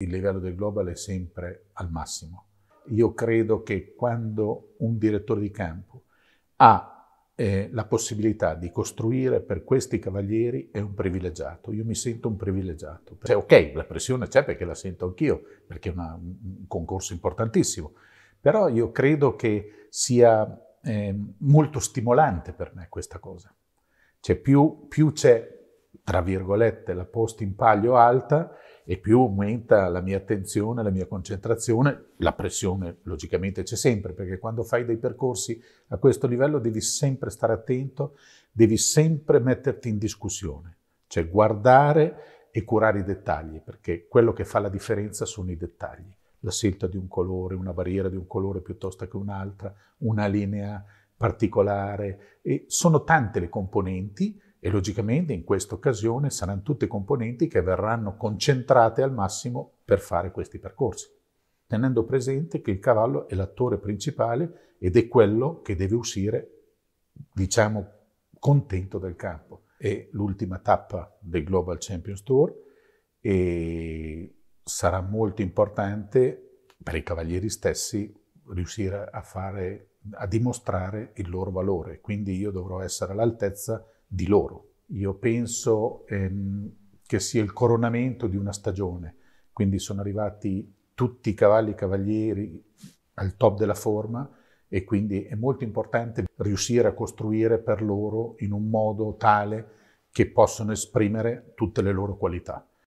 il livello del global è sempre al massimo. Io credo che quando un direttore di campo ha eh, la possibilità di costruire per questi cavalieri è un privilegiato. Io mi sento un privilegiato. Cioè, ok, la pressione c'è perché la sento anch'io, perché è una, un concorso importantissimo, però io credo che sia eh, molto stimolante per me questa cosa. Cioè, più, più c'è tra virgolette, la posta in palio alta e più aumenta la mia attenzione, la mia concentrazione, la pressione logicamente c'è sempre, perché quando fai dei percorsi a questo livello devi sempre stare attento, devi sempre metterti in discussione, cioè guardare e curare i dettagli, perché quello che fa la differenza sono i dettagli, la scelta di un colore, una barriera di un colore piuttosto che un'altra, una linea particolare, e sono tante le componenti e logicamente in questa occasione saranno tutte componenti che verranno concentrate al massimo per fare questi percorsi, tenendo presente che il cavallo è l'attore principale ed è quello che deve uscire, diciamo, contento del campo. È l'ultima tappa del Global Champions Tour e sarà molto importante per i cavalieri stessi riuscire a fare a dimostrare il loro valore, quindi io dovrò essere all'altezza di loro. Io penso ehm, che sia il coronamento di una stagione, quindi sono arrivati tutti i cavalli e cavalieri al top della forma e quindi è molto importante riuscire a costruire per loro in un modo tale che possano esprimere tutte le loro qualità.